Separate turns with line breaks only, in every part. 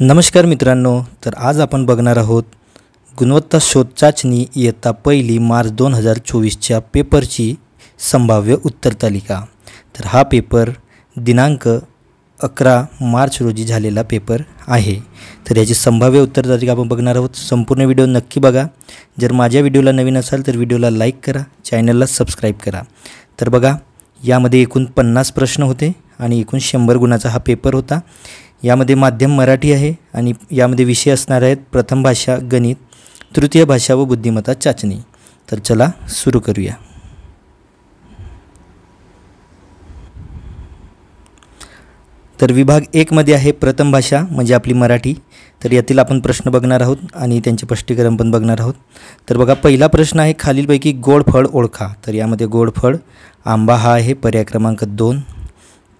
नमस्कार मित्रांनो तर आज आपण बघणार आहोत गुणवत्ता शोध चाचणी इयत्ता पहिली मार्च दोन हजार चोवीसच्या पेपरची संभाव्य उत्तर तालिका तर हा पेपर दिनांक अकरा मार्च रोजी झालेला पेपर आहे तर याची संभाव्य उत्तर तालिका आपण बघणार आहोत संपूर्ण व्हिडिओ नक्की बघा जर माझ्या व्हिडिओला नवीन असाल तर व्हिडिओला लाईक करा चॅनलला सबस्क्राईब करा तर बघा यामध्ये एकूण पन्नास प्रश्न होते आणि एकूण शंभर गुणाचा हा पेपर होता यामध्ये माध्यम मराठी आहे आणि यामध्ये विषय असणार आहेत प्रथम भाषा गणित तृतीय भाषा व बुद्धिमत्ता चाचणी तर चला सुरू करूया तर विभाग एकमध्ये आहे प्रथम भाषा म्हणजे आपली मराठी तर यातील आपण प्रश्न बघणार आहोत आणि त्यांचे स्पष्टीकरण पण बघणार आहोत तर बघा पहिला प्रश्न आहे खालीलपैकी गोड फळ ओळखा तर यामध्ये गोड फळ आंबा हा आहे पर्याय क्रमांक दोन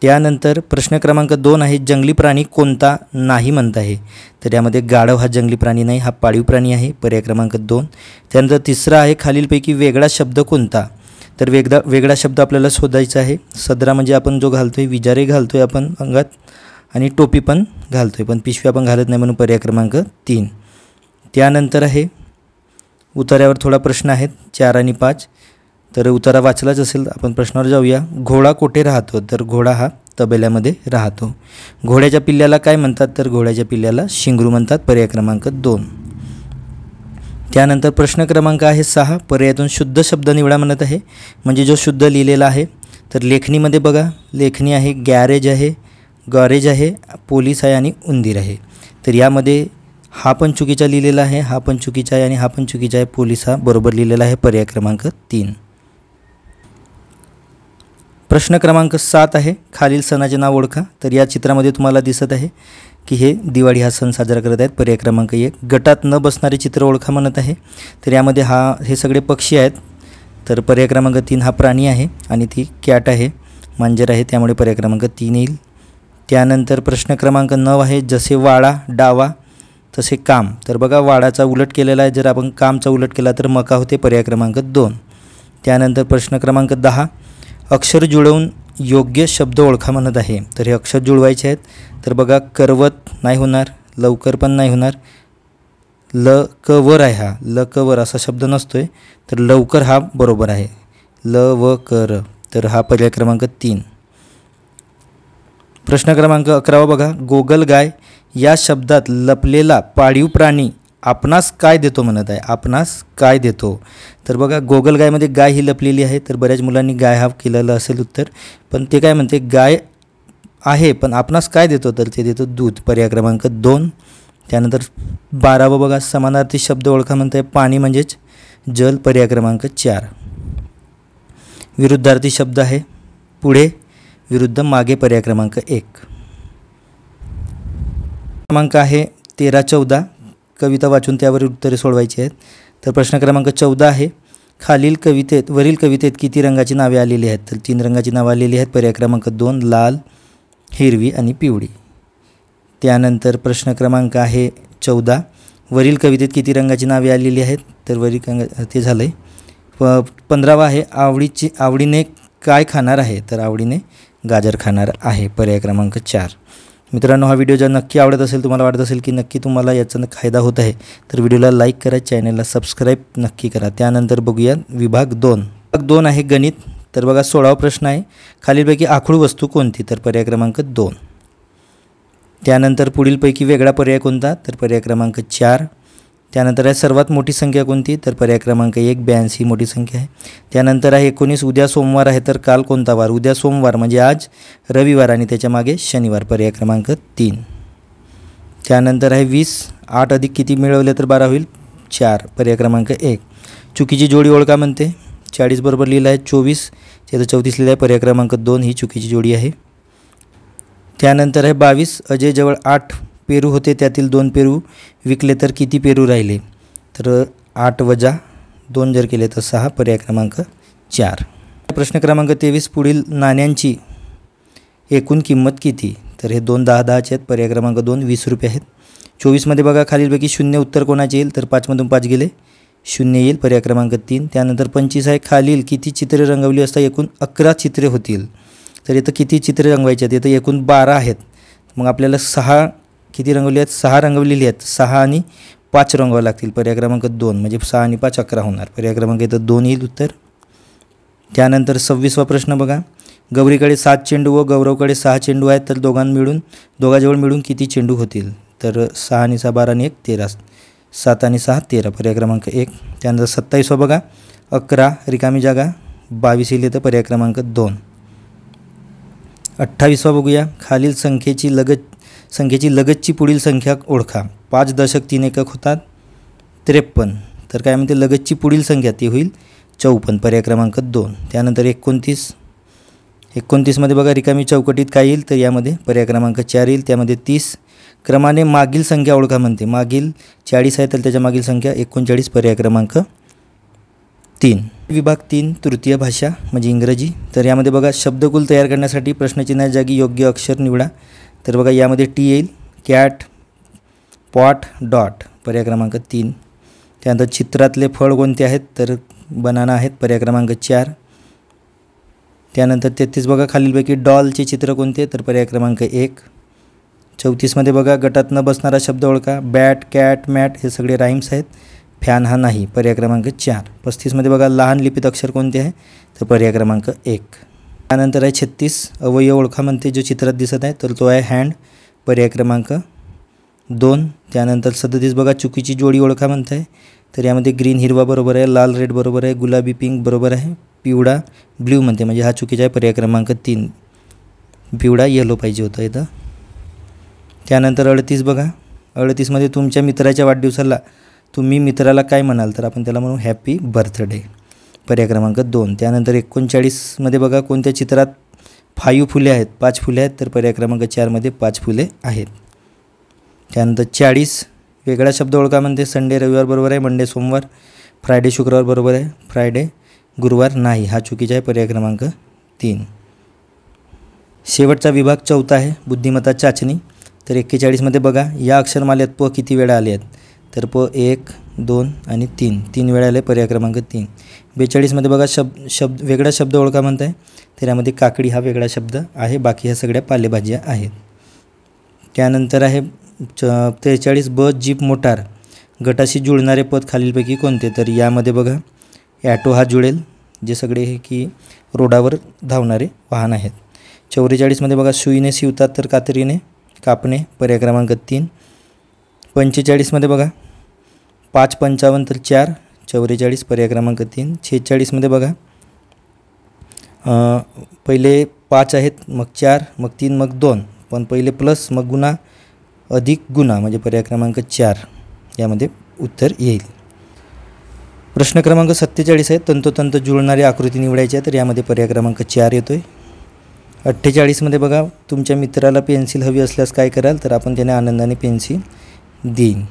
त्यानंतर प्रश्न क्रमांक दोन आहे जंगली प्राणी कोणता नाही म्हणत आहे तर यामध्ये गाढव हा जंगली प्राणी नाही हा पाळीव प्राणी आहे पर्याय क्रमांक दोन त्यानंतर तिसरा आहे खालीलपैकी वेगळा शब्द कोणता तर वेगळा वेगळा शब्द आपल्याला शोधायचा आहे सदरा म्हणजे आपण जो घालतो आहे विजारे घालतो आहे आपण अंगात आणि टोपी पण घालतो आहे पण पिशवी आपण घालत नाही म्हणून पर्याय क्रमांक तीन त्यानंतर आहे उतार्यावर थोडा प्रश्न आहेत चार आणि पाच तर उतारा वाचलाच असेल आपण प्रश्नावर जाऊया घोडा कुठे राहतो तर घोडा हा तबेल्यामध्ये राहतो घोड्याच्या पिल्ल्याला काय म्हणतात तर घोड्याच्या पिल्ल्याला शिंगरू म्हणतात पर्याय क्रमांक दोन त्यानंतर प्रश्न क्रमांक आहे सहा पर्यायातून शुद्ध शब्द निवडा म्हणत आहे म्हणजे जो शुद्ध लिहिलेला आहे तर लेखणीमध्ये बघा लेखणी आहे गॅरेज आहे गॅरेज आहे पोलीस आहे आणि उंदीर आहे तर यामध्ये हा पण चुकीचा लिहिलेला आहे हा पण चुकीचा आहे आणि हा पण चुकीचा आहे पोलीस हा बरोबर लिहिलेला आहे पर्याय क्रमांक तीन प्रश्न क्रमांक सात आहे खालील सणाचे नाव ओळखा तर या चित्रामध्ये तुम्हाला दिसत आहे की हे दिवाळी हा सण साजरा करत आहेत पर्याय क्रमांक एक गटात न बसणारे चित्र ओळखा म्हणत आहे तर यामध्ये हा हे सगळे पक्षी आहेत तर पर्याय क्रमांक तीन हा प्राणी आहे आणि ती कॅट आहे मांजर आहे त्यामुळे पर्याय क्रमांक तीन येईल त्यानंतर प्रश्न क्रमांक नऊ आहे जसे वाडा डावा तसे काम तर बघा वाडाचा उलट केलेला आहे जर आपण कामचा उलट केला तर मका होते पर्याय क्रमांक दोन त्यानंतर प्रश्न क्रमांक दहा अक्षर जुळवून योग्य शब्द ओळखा म्हणत आहे तर हे अक्षर जुळवायचे आहेत तर बघा करवत नाही होणार लवकर पण नाही होणार ल क वर आहे हा ल क वर असा शब्द नसतो आहे तर लवकर हा बरोबर आहे ल व कर तर हा पर्याय क्रमांक तीन प्रश्न क्रमांक अकरावा बघा गोगल गाय या शब्दात लपलेला पाळीव प्राणी आपणास काय देतो म्हणत आहे आपणास काय देतो तर बघा गायमध्ये गाय ही लपलेली आहे तर बऱ्याच मुलांनी गाय हा केलेलं असेल उत्तर पण ते काय म्हणते गाय आहे पण आपणास काय देतो तर ते देतो दूध पर्याय क्रमांक दोन त्यानंतर बारावं बघा समानार्थी शब्द ओळखा म्हणते पाणी म्हणजेच जल पर्याय क्रमांक चार विरुद्धार्थी शब्द आहे पुढे विरुद्ध मागे पर्याय क्रमांक एक क्रमांक आहे तेरा चौदा कविता वाचून त्यावरील उत्तरे सोडवायची आहेत तर प्रश्न क्रमांक चौदा आहे खालील कवितेत वरील कवितेत किती रंगाची नावे आलेली आहेत तर तीन रंगाची नावं आलेली आहेत पर्याय क्रमांक दोन लाल हिरवी आणि पिवळी त्यानंतर प्रश्न क्रमांक आहे चौदा वरील कवितेत किती रंगाची नावे आलेली आहेत तर वरील रंग ते झालं आहे प पंधरावा आहे आवडीची आवडीने काय खाणार आहे तर आवडीने गाजर खाणार आहे पर्याय क्रमांक चार मित्रांनो हा व्हिडिओ जर नक्की आवडत असेल तुम्हाला वाटत असेल की नक्की तुम्हाला याचा फायदा होत आहे तर व्हिडिओला लाईक करा चॅनलला सबस्क्राईब नक्की करा त्यानंतर बघूया विभाग दोन विभाग दोन आहे गणित तर बघा सोळावा प्रश्न आहे खालीलपैकी आखूळ वस्तू कोणती तर पर्याय क्रमांक दोन त्यानंतर पुढीलपैकी वेगळा पर्याय कोणता तर पर्याय क्रमांक चार त्यानंतर आहे सर्वात मोठी संख्या कोणती तर पर्याय क्रमांक एक ब्याऐंशी ही मोठी संख्या आहे त्यानंतर आहे एकोणीस उद्या सोमवार आहे तर काल कोणता वार उद्या सोमवार म्हणजे आज रविवार आणि त्याच्यामागे शनिवार पर्याय क्रमांक तीन त्यानंतर आहे वीस आठ अधिक किती मिळवले तर बारा होईल चार पर्याय क्रमांक एक चुकीची जोडी ओळखा म्हणते चाळीस बरोबर लिहिलं आहे चोवीस त्याचं चौतीस लिहिलं आहे पर्याय क्रमांक दोन ही चुकीची जोडी आहे त्यानंतर आहे बावीस जवळ आठ पेरू होते त्यातील दोन पेरू विकले तर किती पेरू राहिले तर आठ वजा दोन जर केले तर सहा पर्याय क्रमांक चार प्रश्न क्रमांक तेवीस पुढील नाण्यांची एकूण किंमत किती तर हे दोन दहा दहाचे आहेत पर्याय क्रमांक दोन वीस रुपये आहेत चोवीसमध्ये बघा खालीलपैकी शून्य उत्तर कोणाचे येईल तर पाचमधून पाच गेले शून्य येईल पर्याय क्रमांक तीन त्यानंतर पंचवीस आहे खालील किती चित्रे रंगवली असता एकूण अकरा चित्रे होतील तर इथं किती चित्रे रंगवायचे आहेत इथं एकूण बारा आहेत मग आपल्याला सहा किती रंगवली आहेत सहा रंगवलेली आहेत सहा आणि पाच रंगवा लागतील पर्याय क्रमांक दोन म्हणजे सहा आणि पाच अकरा होणार पर्याय क्रमांक येतं दोन येईल उत्तर त्यानंतर सव्वीसवा प्रश्न बघा गौरीकडे सात चेंडू व गौरवकडे सहा चेंडू आहेत तर दोघां मिळून दोघाजवळ मिळून किती चेंडू होतील तर सहा आणि सहा बारा आणि एक तेरा सात आणि सहा तेरा पर्याय क्रमांक एक त्यानंतर सत्तावीसवा बघा अकरा रिकामी जागा बावीस येईल तर पर्याय क्रमांक दोन अठ्ठावीसवा बघूया खालील संख्येची लगत संख्येची लगतची पुढील संख्या ओळखा पाच दशक तीन एकक होतात त्रेपन्न तर काय म्हणते लगतची पुढील संख्या ती होईल चौपन्न पर्याय क्रमांक दोन त्यानंतर एकोणतीस एकोणतीसमध्ये बघा रिकामी चौकटीत काय येईल तर यामध्ये पर्याय क्रमांक चार येईल त्यामध्ये तीस क्रमाने मागील संख्या ओळखा म्हणते मागील चाळीस आहे तर त्याच्या मागील संख्या एकोणचाळीस पर्याय क्रमांक तीन विभाग तीन तृतीय भाषा म्हणजे इंग्रजी तर यामध्ये बघा शब्दकुल तयार करण्यासाठी प्रश्नचिन्हा जागी योग्य अक्षर निवडा तर बघा यामध्ये टी येईल कॅट पॉट डॉट पर्याय क्रमांक तीन त्यानंतर चित्रातले फळ कोणते आहेत तर बनाना आहेत पर्याय क्रमांक चार त्यानंतर तेहतीस बघा खालीलपैकी डॉलचे चित्र कोणते तर पर्याय क्रमांक एक चौतीसमध्ये बघा गटात न बसणारा शब्द ओळखा बॅट कॅट मॅट हे सगळे राईम्स आहेत फॅन हा नाही पर्याय क्रमांक चार पस्तीसमध्ये बघा लहान लिपित अक्षर कोणते आहे तर पर्याय क्रमांक एक त्यानंतर आहे छत्तीस अवयव म्हणते जो चित्रात दिसत आहे तर तो आहे हँड पर्याय क्रमांक दोन त्यानंतर सदतीस बघा चुकीची जोडी ओळखा म्हणत आहे तर यामध्ये ग्रीन हिरवा बरोबर आहे लाल रेड बरोबर आहे गुलाबी पिंक बरोबर आहे पिवळा ब्ल्यू म्हणते म्हणजे हा चुकीचा आहे पर्याय क्रमांक तीन पिवळा येलो पाहिजे होता इथं त्यानंतर अडतीस बघा अडतीसमध्ये तुमच्या मित्राच्या वाढदिवसाला तुम्ही मित्राला काय म्हणाल तर आपण त्याला म्हणू हॅपी बर्थडे पर्याय क्रमांक दोन त्यानंतर एकोणचाळीसमध्ये बघा कोणत्या चित्रात फाईव्ह फुले आहेत पाच फुले आहेत तर पर्याय क्रमांक चारमध्ये पाच फुले आहेत त्यानंतर चाळीस वेगळा शब्द ओळखा म्हणते संडे रविवार बरोबर आहे मंडे सोमवार फ्रायडे शुक्रवार बरोबर आहे फ्रायडे गुरुवार नाही हा चुकीचा आहे पर्याय क्रमांक तीन शेवटचा विभाग चौथा आहे बुद्धिमत्ता चाचणी तर एक्केचाळीसमध्ये बघा या अक्षरमालेत प किती वेळा आले आहेत तर प एक दोन आणि तीन तीन वेळा आले पर्याय क्रमांक तीन बेचाळीसमध्ये बघा शब शब्द वेगळा शब्द ओळखा म्हणत आहे तर यामध्ये काकडी हा वेगळा शब्द आहे बाकी ह्या सगळ्या पालेभाज्या आहेत त्यानंतर आहे च त्रेचाळीस बस जीप मोटार गटाशी जुळणारे पद खालीलपैकी कोणते तर यामध्ये बघा ॲटो हा जुळेल जे सगळे हे की रोडावर धावणारे वाहन आहेत चौवेचाळीसमध्ये बघा सुईने शिवतात तर कातरीने कापणे पर्याय क्रमांक तीन पंचेचाळीसमध्ये बघा पाच पंचावन्न तर चार चौवेचाळीस पर्याय क्रमांक तीन छेचाळीसमध्ये बघा पहिले पाच आहेत मग चार मग तीन मग दोन पण पहिले प्लस मग गुणा अधिक गुणा म्हणजे पर्याय क्रमांक चार यामध्ये उत्तर येईल प्रश्न क्रमांक सत्तेचाळीस आहे तंतोतंत जुळणारी आकृती निवडायची आहे तर यामध्ये पर्याय क्रमांक चार येतो आहे अठ्ठेचाळीसमध्ये बघा तुमच्या मित्राला पेन्सिल हवी असल्यास काय कराल तर आपण त्याने आनंदाने पेन्सिल देईन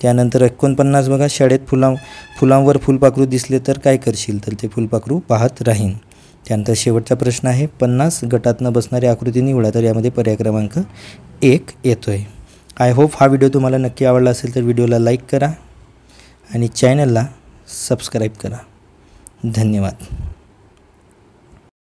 त्यानंतर एकोणपन्नास बघा शाळेत फुलां फुलांवर फुलपाखरू दिसले तर काय करशील तर ते फुलपाखरू पाहत राहीन त्यानंतर शेवटचा प्रश्न आहे पन्नास गटातनं बसणारी आकृती निवडा तर यामध्ये पर्याय क्रमांक एक येतो आहे आय होप हा व्हिडिओ तुम्हाला नक्की आवडला असेल तर व्हिडिओला लाईक करा आणि चॅनलला सबस्क्राईब करा धन्यवाद